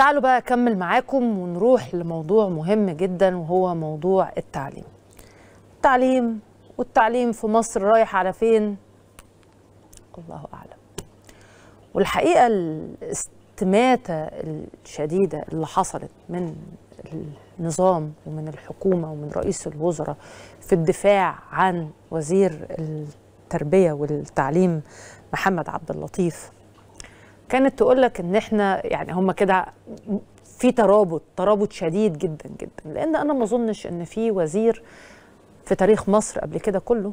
تعالوا بقى اكمل معاكم ونروح لموضوع مهم جدا وهو موضوع التعليم التعليم والتعليم في مصر رايح على فين الله اعلم والحقيقه الاستماته الشديده اللي حصلت من النظام ومن الحكومه ومن رئيس الوزراء في الدفاع عن وزير التربيه والتعليم محمد عبد اللطيف كانت تقول لك ان احنا يعني هم كده في ترابط ترابط شديد جدا جدا لان انا ما اظنش ان في وزير في تاريخ مصر قبل كده كله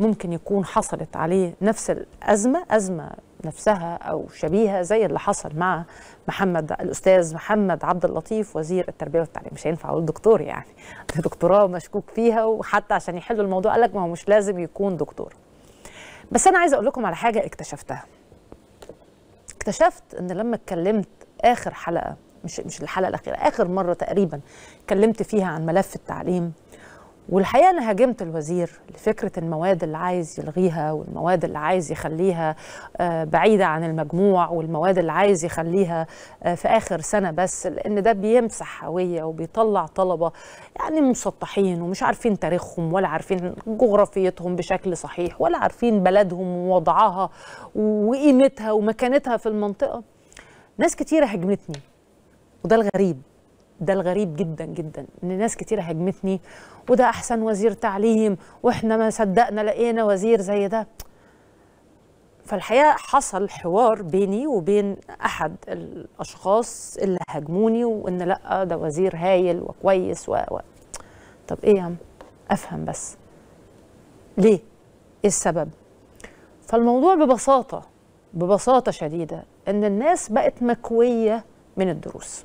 ممكن يكون حصلت عليه نفس الازمه ازمه نفسها او شبيهه زي اللي حصل مع محمد الاستاذ محمد عبد اللطيف وزير التربيه والتعليم مش هينفع اقول دكتور يعني دكتوراه مشكوك فيها وحتى عشان يحلوا الموضوع قال لك ما هو مش لازم يكون دكتور بس انا عايزه اقول لكم على حاجه اكتشفتها اكتشفت ان لما اتكلمت اخر حلقه مش مش الحلقه الاخيره اخر مره تقريبا اتكلمت فيها عن ملف التعليم والحقيقه انا هاجمت الوزير لفكره المواد اللي عايز يلغيها والمواد اللي عايز يخليها آه، بعيده عن المجموع والمواد اللي عايز يخليها آه، في اخر سنه بس لان ده بيمسح هويه وبيطلع طلبه يعني مسطحين ومش عارفين تاريخهم ولا عارفين جغرافيتهم بشكل صحيح ولا عارفين بلدهم ووضعها وقيمتها ومكانتها في المنطقه ناس كتيره هاجمتني وده الغريب ده الغريب جدا جدا ان ناس كتير هجمتني وده احسن وزير تعليم واحنا ما صدقنا لقينا وزير زي ده فالحقيقه حصل حوار بيني وبين احد الاشخاص اللي هاجموني وان لا ده وزير هايل وكويس و, و... طب ايه يا عم افهم بس ليه ايه السبب فالموضوع ببساطه ببساطه شديده ان الناس بقت مكويه من الدروس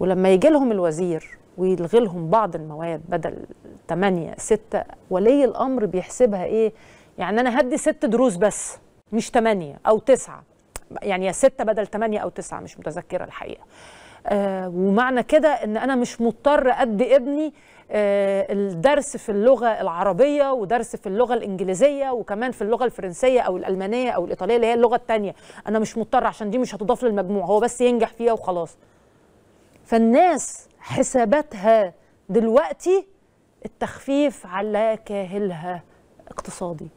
ولما يجي لهم الوزير ويلغي لهم بعض المواد بدل 8 6 ولي الامر بيحسبها ايه؟ يعني انا هدي ست دروس بس مش 8 او 9 يعني يا 6 بدل 8 او 9 مش متذكره الحقيقه. آه ومعنى كده ان انا مش مضطر ادي ابني آه الدرس في اللغه العربيه ودرس في اللغه الانجليزيه وكمان في اللغه الفرنسيه او الالمانيه او الايطاليه اللي هي اللغه الثانيه انا مش مضطر عشان دي مش هتضاف للمجموع هو بس ينجح فيها وخلاص فالناس حساباتها دلوقتي التخفيف على كاهلها اقتصادي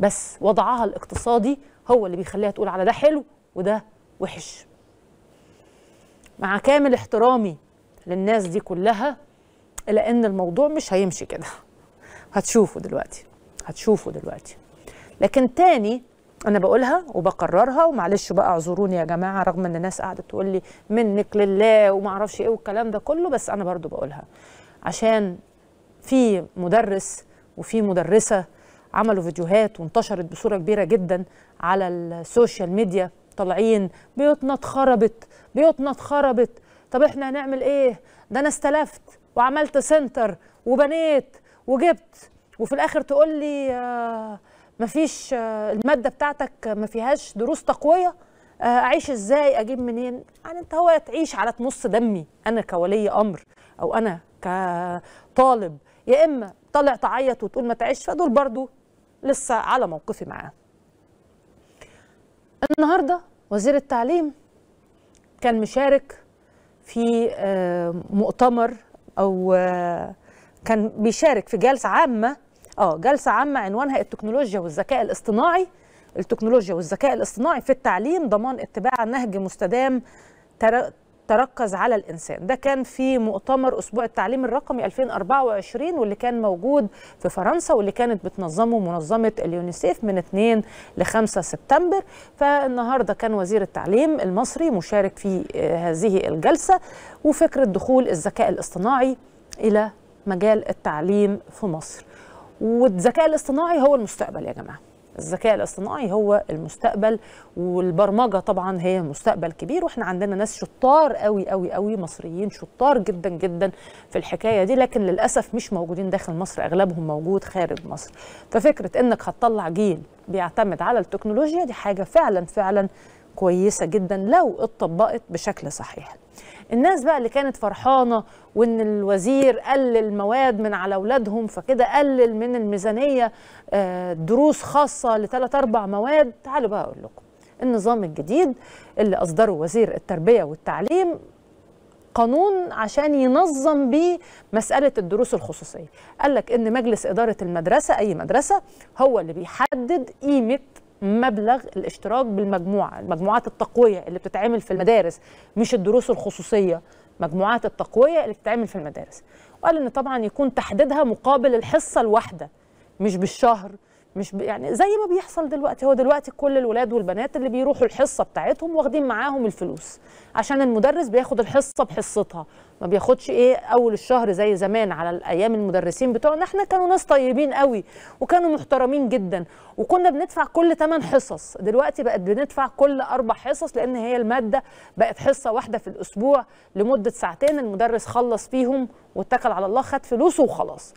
بس وضعها الاقتصادي هو اللي بيخليها تقول على ده حلو وده وحش مع كامل احترامي للناس دي كلها إلا أن الموضوع مش هيمشي كده هتشوفوا دلوقتي هتشوفوا دلوقتي لكن تاني انا بقولها وبكررها ومعلش بقى اعذروني يا جماعه رغم ان الناس قاعده تقول لي منك لله وما اعرفش ايه والكلام ده كله بس انا برضو بقولها عشان في مدرس وفي مدرسه عملوا فيديوهات وانتشرت بصوره كبيره جدا على السوشيال ميديا طالعين بيوتنا اتخربت بيوتنا اتخربت طب احنا هنعمل ايه ده انا استلفت وعملت سنتر وبنيت وجبت وفي الاخر تقول لي آه ما فيش الماده بتاعتك ما فيهاش دروس تقويه آه، اعيش ازاي اجيب منين يعني انت هو تعيش على نص دمي انا كولي امر او انا كطالب يا اما طالع تعيط وتقول ما تعيش فدول برضو لسه على موقفي معاه النهارده وزير التعليم كان مشارك في آه، مؤتمر او آه، كان بيشارك في جلسه عامه اه جلسه عامه عنوانها التكنولوجيا والذكاء الاصطناعي التكنولوجيا والذكاء الاصطناعي في التعليم ضمان اتباع نهج مستدام تركز على الانسان ده كان في مؤتمر اسبوع التعليم الرقمي 2024 واللي كان موجود في فرنسا واللي كانت بتنظمه منظمه اليونيسيف من 2 ل 5 سبتمبر فالنهارده كان وزير التعليم المصري مشارك في آه، هذه الجلسه وفكره دخول الذكاء الاصطناعي الى مجال التعليم في مصر والذكاء الاصطناعي هو المستقبل يا جماعه الذكاء الاصطناعي هو المستقبل والبرمجه طبعا هي مستقبل كبير واحنا عندنا ناس شطار قوي قوي قوي مصريين شطار جدا جدا في الحكايه دي لكن للاسف مش موجودين داخل مصر اغلبهم موجود خارج مصر ففكره انك هتطلع جيل بيعتمد على التكنولوجيا دي حاجه فعلا فعلا كويسه جدا لو اتطبقت بشكل صحيح الناس بقى اللي كانت فرحانه وان الوزير قلل مواد من على اولادهم فكده قلل من الميزانيه آه، دروس خاصه لثلاث اربع مواد تعالوا بقى اقول لكم النظام الجديد اللي اصدره وزير التربيه والتعليم قانون عشان ينظم بيه مسألة الدروس الخصوصية قال لك إن مجلس إدارة المدرسة أي مدرسة هو اللي بيحدد قيمة مبلغ الاشتراك بالمجموعه مجموعات التقويه اللي بتتعمل في المدارس مش الدروس الخصوصيه مجموعات التقويه اللي بتتعمل في المدارس وقال ان طبعا يكون تحديدها مقابل الحصه الواحده مش بالشهر مش يعني زي ما بيحصل دلوقتي هو دلوقتي كل الولاد والبنات اللي بيروحوا الحصه بتاعتهم واخدين معاهم الفلوس عشان المدرس بياخد الحصه بحصتها ما بياخدش ايه اول الشهر زي زمان على الايام المدرسين بتوعنا احنا كانوا ناس طيبين قوي وكانوا محترمين جدا وكنا بندفع كل 8 حصص دلوقتي بقت بندفع كل اربع حصص لان هي الماده بقت حصه واحده في الاسبوع لمده ساعتين المدرس خلص فيهم واتكل على الله خد فلوسه وخلاص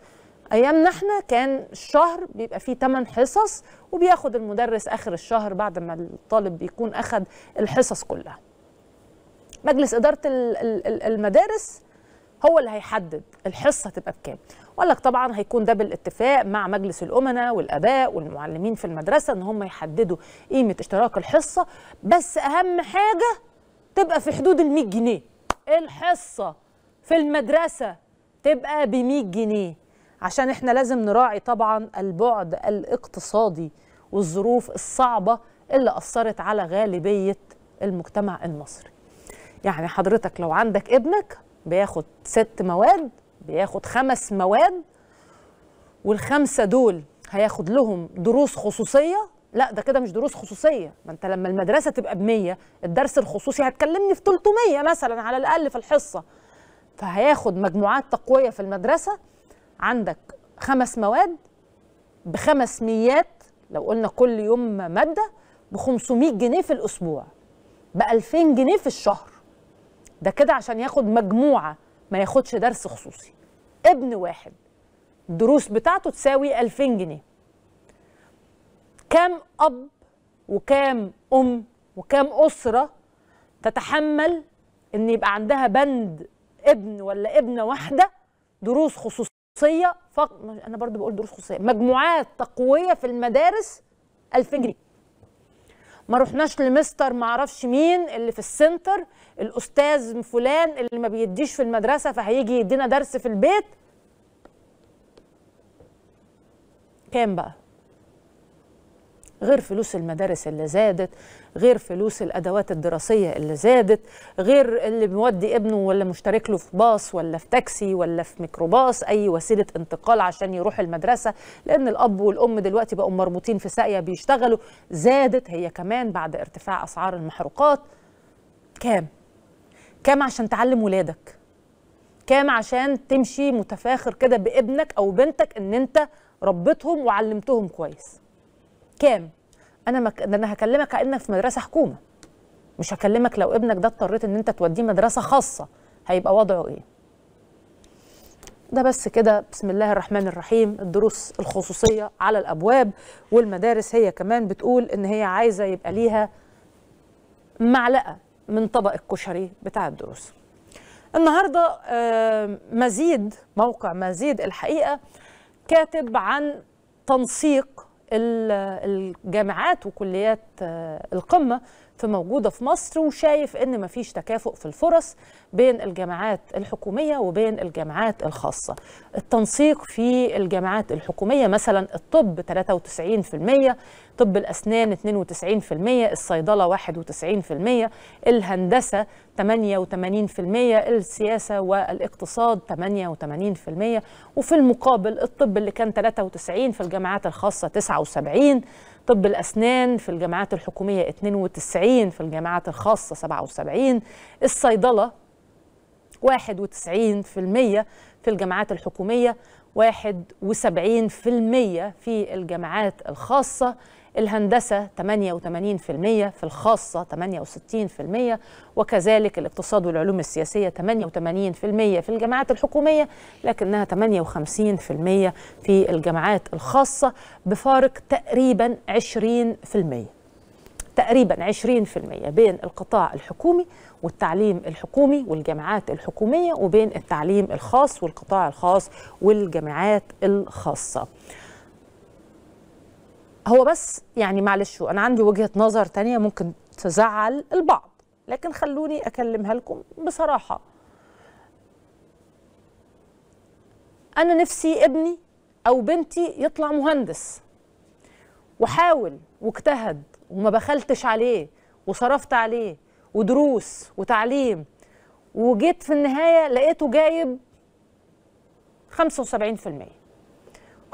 ايامنا احنا كان الشهر بيبقى فيه 8 حصص وبياخد المدرس اخر الشهر بعد ما الطالب بيكون اخد الحصص كلها مجلس اداره المدارس هو اللي هيحدد الحصه هتبقى بكام وقال لك طبعا هيكون ده بالاتفاق مع مجلس الامناء والاباء والمعلمين في المدرسه ان هم يحددوا قيمه اشتراك الحصه بس اهم حاجه تبقى في حدود ال 100 جنيه الحصه في المدرسه تبقى ب 100 جنيه عشان احنا لازم نراعي طبعا البعد الاقتصادي والظروف الصعبة اللي أثرت على غالبية المجتمع المصري يعني حضرتك لو عندك ابنك بياخد ست مواد بياخد خمس مواد والخمسة دول هياخد لهم دروس خصوصية لا ده كده مش دروس خصوصية ما انت لما المدرسة تبقى بمية الدرس الخصوصي هتكلمني في 300 مثلا على الأقل في الحصة فهياخد مجموعات تقوية في المدرسة عندك خمس مواد بخمس ميات لو قلنا كل يوم مادة ب 500 جنيه في الأسبوع ب 2000 جنيه في الشهر ده كده عشان ياخد مجموعة ما ياخدش درس خصوصي ابن واحد الدروس بتاعته تساوي 2000 جنيه كام أب وكام أم وكام أسرة تتحمل إن يبقى عندها بند ابن ولا ابنة واحدة دروس خصوصية خصوصيه ف... انا برضو بقول دروس خصوصيه مجموعات تقويه في المدارس الفجري جنيه ما رحناش لمستر ما اعرفش مين اللي في السنتر الاستاذ فلان اللي ما بيديش في المدرسه فهيجي يدينا درس في البيت كام بقى غير فلوس المدارس اللي زادت غير فلوس الادوات الدراسيه اللي زادت غير اللي بيودي ابنه ولا مشترك له في باص ولا في تاكسي ولا في ميكروباص اي وسيله انتقال عشان يروح المدرسه لان الاب والام دلوقتي بقوا مربوطين في ساقيه بيشتغلوا زادت هي كمان بعد ارتفاع اسعار المحروقات كام كام عشان تعلم ولادك كام عشان تمشي متفاخر كده بابنك او بنتك ان انت ربيتهم وعلمتهم كويس كام انا ما ده انا هكلمك كانك في مدرسه حكومه مش هكلمك لو ابنك ده اضطريت ان انت توديه مدرسه خاصه هيبقى وضعه ايه ده بس كده بسم الله الرحمن الرحيم الدروس الخصوصيه على الابواب والمدارس هي كمان بتقول ان هي عايزه يبقى ليها معلقه من طبق الكشري بتاع الدروس النهارده آه، مزيد موقع مزيد الحقيقه كاتب عن تنسيق الجامعات وكليات آه، القمه فموجوده في مصر وشايف ان مفيش تكافؤ في الفرص بين الجامعات الحكوميه وبين الجامعات الخاصه. التنسيق في الجامعات الحكوميه مثلا الطب 93%، طب الاسنان 92%، الصيدله 91%، الهندسه 88%، السياسه والاقتصاد 88%، وفي المقابل الطب اللي كان 93 في الجامعات الخاصه 79 طب الأسنان في الجامعات الحكومية 92 في الجامعات الخاصة 77 الصيدلة 91% في الجامعات الحكومية 71% في الجامعات الخاصة الهندسة 88% في الخاصة 68% وكذلك الاقتصاد والعلوم السياسية 88% في الجامعات الحكومية لكنها 58% في الجامعات الخاصة بفارق تقريبا 20% تقريبا 20% بين القطاع الحكومي والتعليم الحكومي والجامعات الحكومية وبين التعليم الخاص والقطاع الخاص والجامعات الخاصة هو بس يعني معلش انا عندي وجهه نظر تانية ممكن تزعل البعض لكن خلوني اكلمها لكم بصراحه انا نفسي ابني او بنتي يطلع مهندس وحاول واجتهد وما بخلتش عليه وصرفت عليه ودروس وتعليم وجيت في النهايه لقيته جايب 75%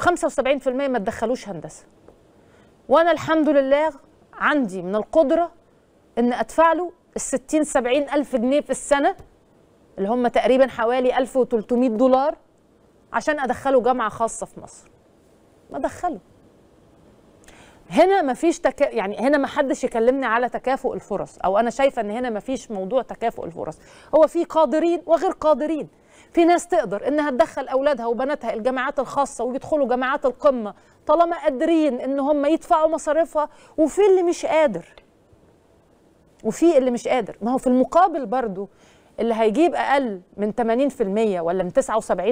و75% ما تدخلوش هندسه وانا الحمد لله عندي من القدره ان ادفع له ال 60 70 الف جنيه في السنه اللي هم تقريبا حوالي 1300 دولار عشان ادخله جامعه خاصه في مصر ما ادخله هنا مفيش تكا... يعني هنا ما حدش يكلمني على تكافؤ الفرص او انا شايفه ان هنا مفيش موضوع تكافؤ الفرص هو في قادرين وغير قادرين في ناس تقدر انها تدخل اولادها وبناتها الجامعات الخاصه ويدخلوا جامعات القمه طالما قادرين ان هم يدفعوا مصاريفها وفي اللي مش قادر وفي اللي مش قادر ما هو في المقابل برضو اللي هيجيب اقل من 80% ولا من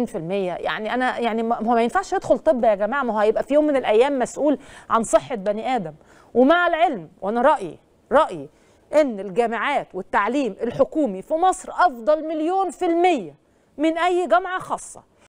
79% يعني انا يعني ما هو ما ينفعش يدخل طب يا جماعه ما هو هيبقى في يوم من الايام مسؤول عن صحه بني ادم ومع العلم وانا رايي رايي ان الجامعات والتعليم الحكومي في مصر افضل مليون في الميه من أي جامعة خاصة